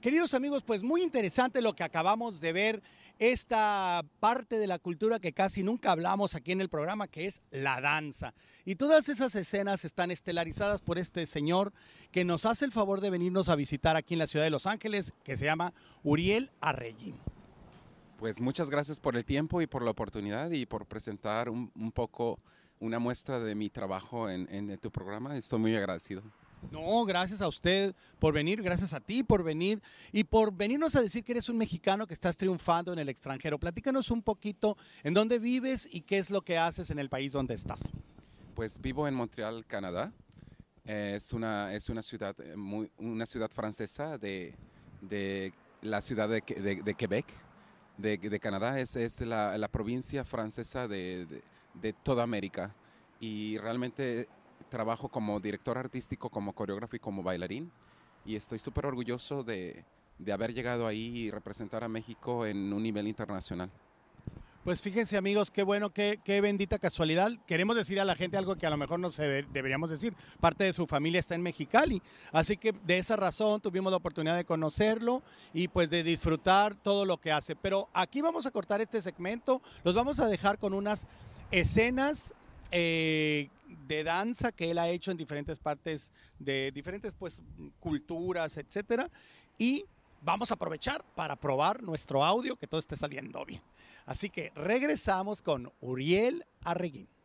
Queridos amigos, pues muy interesante lo que acabamos de ver, esta parte de la cultura que casi nunca hablamos aquí en el programa, que es la danza. Y todas esas escenas están estelarizadas por este señor que nos hace el favor de venirnos a visitar aquí en la ciudad de Los Ángeles, que se llama Uriel Arreguín. Pues muchas gracias por el tiempo y por la oportunidad y por presentar un, poco una muestra de mi trabajo en tu programa. Estoy muy agradecido. No, gracias a usted por venir, gracias a ti por venir y por venirnos a decir que eres un mexicano que estás triunfando en el extranjero. Platícanos un poquito en dónde vives y qué es lo que haces en el país donde estás. Pues vivo en Montreal, Canadá. Es una, es una, ciudad, eh, muy, una ciudad francesa de, la ciudad de, Quebec, de, Canadá. Es, es la, provincia francesa de, de toda América. Y realmente trabajo como director artístico, como coreógrafo y como bailarín. Y estoy súper orgulloso de, haber llegado ahí y representar a México en un nivel internacional. Pues fíjense amigos, qué bueno, qué, bendita casualidad. Queremos decir a la gente algo que a lo mejor no se deberíamos decir. Parte de su familia está en Mexicali. Así que de esa razón tuvimos la oportunidad de conocerlo y pues de disfrutar todo lo que hace. Pero aquí vamos a cortar este segmento. Los vamos a dejar con unas escenas eh, de danza que él ha hecho en diferentes partes de diferentes pues, culturas, etcétera. Y vamos a aprovechar para probar nuestro audio, que todo esté saliendo bien. Así que regresamos con Uriel Arreguín.